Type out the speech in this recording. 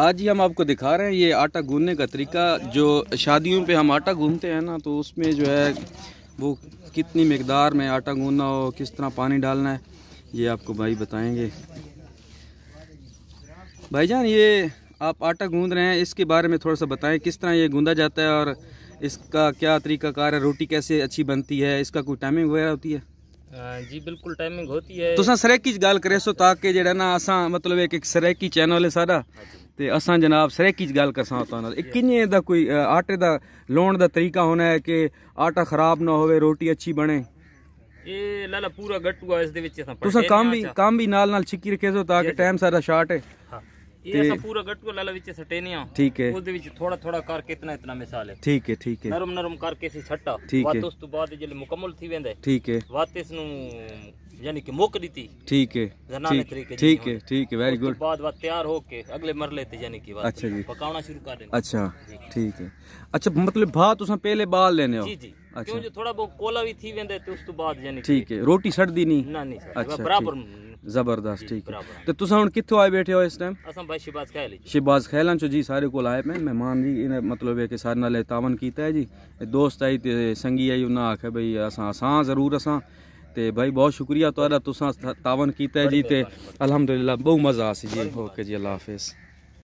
आज ही हम आपको दिखा रहे हैं ये आटा गूंदने का तरीका जो शादियों पे हम आटा गूंदते हैं ना तो उसमें जो है वो कितनी मकदार में आटा गूंदना हो किस तरह पानी डालना है ये आपको भाई बताएंगे भाईजान ये आप आटा गूंद रहे हैं इसके बारे में थोड़ा सा बताएं किस तरह ये गूंदा जाता है और इसका क्या तरीकाकार है रोटी कैसे अच्छी बनती है इसका कोई टाइमिंग वगैरह होती है जी बिल्कुल टाइमिंग होती है ਤੁਸੀਂ ਸਰੈਕੀ ਚ ਗੱਲ ਕਰੇ ਸੋ ਤਾਂ ਕਿ ਜਿਹੜਾ ਨਾ ਅਸਾਂ ਮਤਲਬ ਇੱਕ ਇੱਕ ਸਰੈਕੀ ਚੈਨਲ ਹੈ ਸਾਡਾ ਤੇ ਅਸਾਂ ਜਨਾਬ ਸਰੈਕੀ ਚ ਗੱਲ ਕਰਸਾਂ ਤਾਂ ਨਾਲ ਕਿੰਨੇ ਦਾ ਕੋਈ ਆਟੇ ਦਾ ਲੋਣ ਦਾ ਤਰੀਕਾ ਹੋਣਾ ਹੈ ਕਿ ਆਟਾ ਖਰਾਬ ਨਾ ਹੋਵੇ ਰੋਟੀ ਅੱਛੀ ਬਣੇ ਇਹ ਲਾਲਾ ਪੂਰਾ ਗੱਟੂਆ ਇਸ ਦੇ ਵਿੱਚ ਅਸਾਂ ਤੁਸੀਂ ਕੰਮ ਵੀ ਕੰਮ ਵੀ ਨਾਲ ਨਾਲ ਛਿੱਕੀ ਰੱਖੇ ਸੋ ਤਾਂ ਕਿ ਟਾਈਮ ਸਾਡਾ ਸ਼ਾਰਟ ਹੈ ਹਾਂ ਇਹ ਅਸਾਂ ਪੂਰਾ ਗੱਟੂ ਲਾਲਾ ਵਿੱਚ ਸਟੇ ਨਹੀਂ ਆ ਠੀਕ ਹੈ ਉਹਦੇ ਵਿੱਚ ਥੋੜਾ ਥੋੜਾ ਕਰਕੇ ਇਤਨਾ ਇਤਨਾ ਮਿਸਾਲ ਠੀਕ ਹੈ ਠੀਕ ਹੈ ਨਰਮ ਨਰਮ ਕਰਕੇ ਸੀ ਸੱਟਾ ਵਾਤ ਉਸ ਤੋਂ ਬਾਅਦ ਜਿਹੜੇ ਮੁਕਮਲ ਥੀ ਵੰਦੇ ਠੀਕ ਹੈ ਵਾਤ ਇਸ ਨੂੰ ਯਾਨੀ ਕਿ ਮੁੱਕ ਦਿੱਤੀ ਠੀਕ ਹੈ ਜ਼ਨਾਨੇ ਤਰੀਕੇ ਠੀਕ ਹੈ ਠੀਕ ਹੈ ਵੈਰੀ ਗੁੱਡ ਉਸ ਤੋਂ ਬਾਅਦ ਬਾਅਦ ਤਿਆਰ ਹੋ ਕੇ ਅਗਲੇ ਮਰਲੇ ਤੇ ਯਾਨੀ ਕਿ ਬਾਤ ਪਕਾਉਣਾ ਸ਼ੁਰੂ ਕਰ ਦੇਣਾ ਅੱਛਾ ਠੀਕ ਹੈ ਅੱਛਾ ਮਤਲਬ ਬਾਤ ਤੁਸੀਂ ਪਹਿਲੇ ਬਾਲ ਲੈਨੇ ਹੋ ਜੀ ਜੀ ਕਿਉਂ ਜੋ ਥੋੜਾ ਬੋ ਕੋਲਾ ਵੀ ਥੀ ਵੰਦੇ ਤੇ ਉਸ ਤੋਂ ਬਾਅਦ ਯਾਨੀ ਠੀਕ ਹੈ ਰੋਟੀ ਛੱਡਦੀ ਨਹੀਂ ਨਾ ਨਹੀਂ ਅੱਛਾ ਬਰਾਬਰ जबरदस्त ठीक है तो तुसा हुन किथो आए बैठे हो इस टाइम शिबाज खैल शिबाज जी सारे को आए मैं मेहमान जी इने मतलब है के सारे ना तावन किया है जी दोस्त आई ते संगी आई उना आके भाई असा जरूर असा भाई बहुत शुक्रिया तोरा तुसा तावन किया जी ते अल्हम्दुलिल्लाह बहु मजा आसी जी ओके जी अल्लाह हाफिज़